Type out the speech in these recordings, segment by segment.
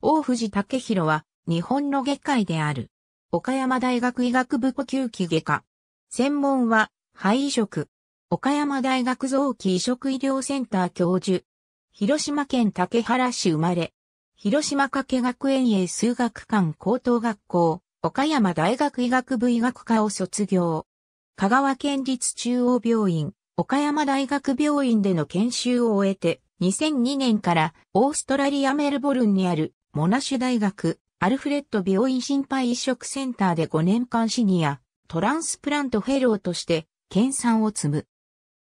大藤武弘は、日本の外科医である。岡山大学医学部呼吸器外科。専門は、肺移植。岡山大学臓器移植医療センター教授。広島県竹原市生まれ。広島掛学園英数学館高等学校、岡山大学医学部医学科を卒業。香川県立中央病院、岡山大学病院での研修を終えて、2002年からオーストラリアメルボルンにあるモナシュ大学、アルフレッド病院心肺移植センターで5年間シニア、トランスプラントフェローとして、研鑽を積む。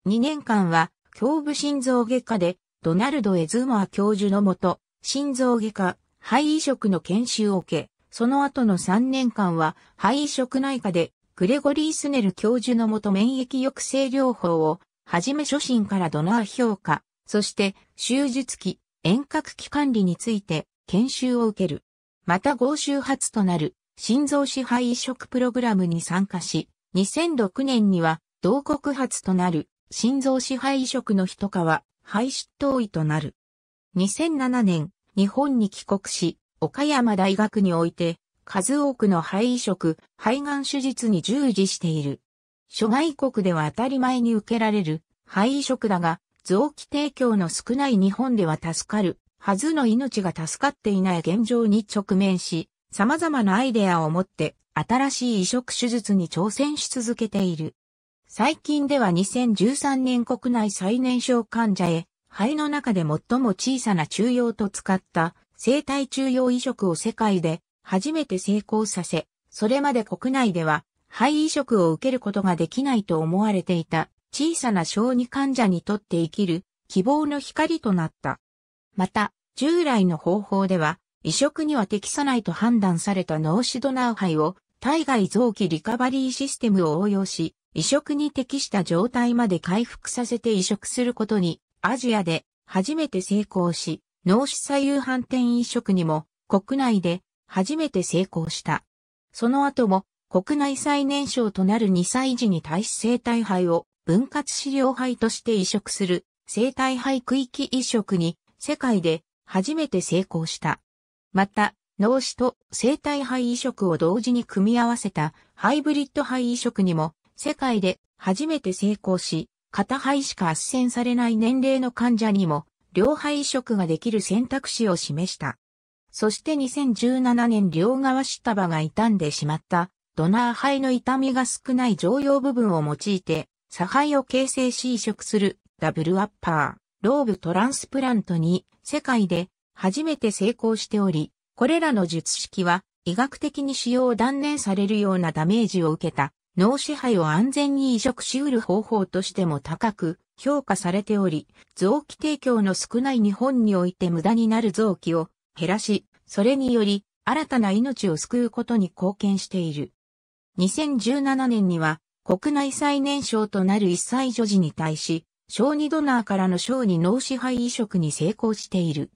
2年間は、胸部心臓外科で、ドナルド・エズマー教授のもと、心臓外科、肺移植の研修を受け、その後の3年間は、肺移植内科で、グレゴリー・スネル教授のもと免疫抑制療法を、はじめ初心からドナー評価、そして、手術期、遠隔期管理について、研修を受ける。また合衆初となる心臓支配移植プログラムに参加し、2006年には同国初となる心臓支配移植のかは肺出頭医となる。2007年、日本に帰国し、岡山大学において、数多くの肺移植、肺がん手術に従事している。諸外国では当たり前に受けられる肺移植だが、臓器提供の少ない日本では助かるはずの命が助かっていない現状に直面し、様々なアイデアを持って新しい移植手術に挑戦し続けている。最近では2013年国内最年少患者へ、肺の中で最も小さな中央と使った生体中央移植を世界で初めて成功させ、それまで国内では肺移植を受けることができないと思われていた小さな小児患者にとって生きる希望の光となった。また、従来の方法では、移植には適さないと判断された脳死ドナー肺を、体外臓器リカバリーシステムを応用し、移植に適した状態まで回復させて移植することに、アジアで初めて成功し、脳死左右反転移植にも国内で初めて成功した。その後も国内最年少となる2歳児に対し生体肺を分割飼料肺として移植する生体肺区域移植に世界で初めて成功した。また、脳死と生体肺移植を同時に組み合わせたハイブリッド肺移植にも世界で初めて成功し、片肺しか圧旋されない年齢の患者にも両肺移植ができる選択肢を示した。そして2017年両側下歯が傷んでしまったドナー肺の痛みが少ない常用部分を用いて、左肺を形成し移植するダブルアッパー。ローブトランスプラントに世界で初めて成功しており、これらの術式は医学的に使用を断念されるようなダメージを受けた脳支配を安全に移植し得る方法としても高く評価されており、臓器提供の少ない日本において無駄になる臓器を減らし、それにより新たな命を救うことに貢献している。2017年には国内最年少となる1歳女児に対し、小児ドナーからの小児脳支配移植に成功している。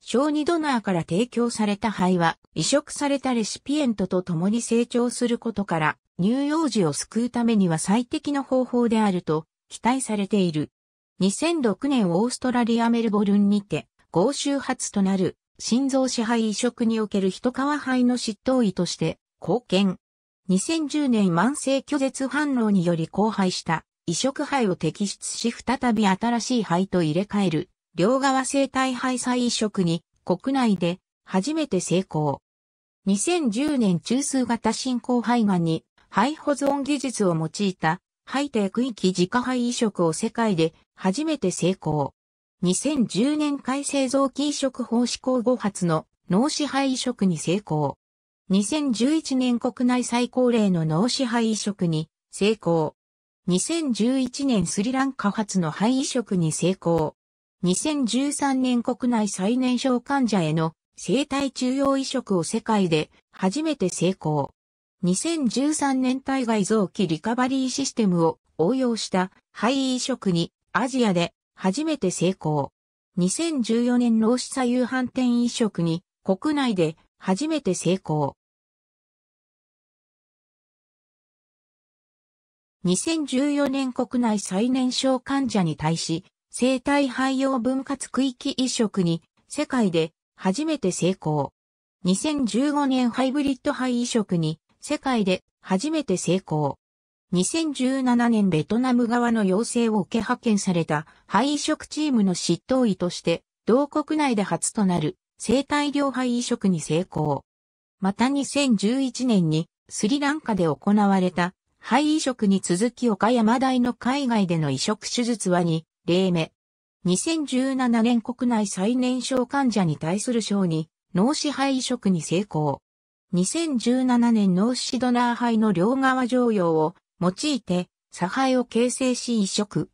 小児ドナーから提供された肺は移植されたレシピエントと共に成長することから乳幼児を救うためには最適の方法であると期待されている。2006年オーストラリアメルボルンにて合衆初となる心臓支配移植における人皮肺の執刀医として貢献。2010年慢性拒絶反応により荒廃した移植肺を摘出し再び新しい肺と入れ替える、両側生体肺再移植に国内で初めて成功。2010年中枢型進行肺がんに肺保存技術を用いた肺低区域自家肺移植を世界で初めて成功。2010年改正臓器移植法施行後発の脳支配移植に成功。2011年国内最高齢の脳支配移植に成功。2011年スリランカ発の肺移植に成功。2013年国内最年少患者への生体中央移植を世界で初めて成功。2013年体外臓器リカバリーシステムを応用した肺移植にアジアで初めて成功。2014年脳死左右反転移植に国内で初めて成功。2014年国内最年少患者に対し、生体肺用分割区域移植に世界で初めて成功。2015年ハイブリッド肺移植に世界で初めて成功。2017年ベトナム側の要請を受け派遣された肺移植チームの執刀医として同国内で初となる生体量肺移植に成功。また2011年にスリランカで行われた肺移植に続き岡山大の海外での移植手術は2例目。2017年国内最年少患者に対する賞に脳死肺移植に成功。2017年脳死ドナー肺の両側常用を用いて左肺を形成し移植。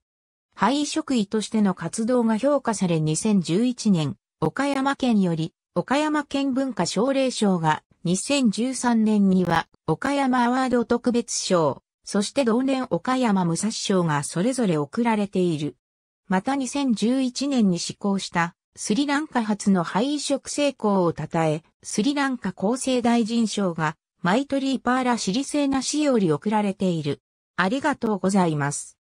肺移植医としての活動が評価され2011年、岡山県より岡山県文化奨励賞が2013年には岡山アワード特別賞、そして同年岡山武蔵賞がそれぞれ贈られている。また2011年に施行したスリランカ初の廃移植成功を称え、スリランカ厚生大臣賞がマイトリーパーラシリセーナ氏より贈られている。ありがとうございます。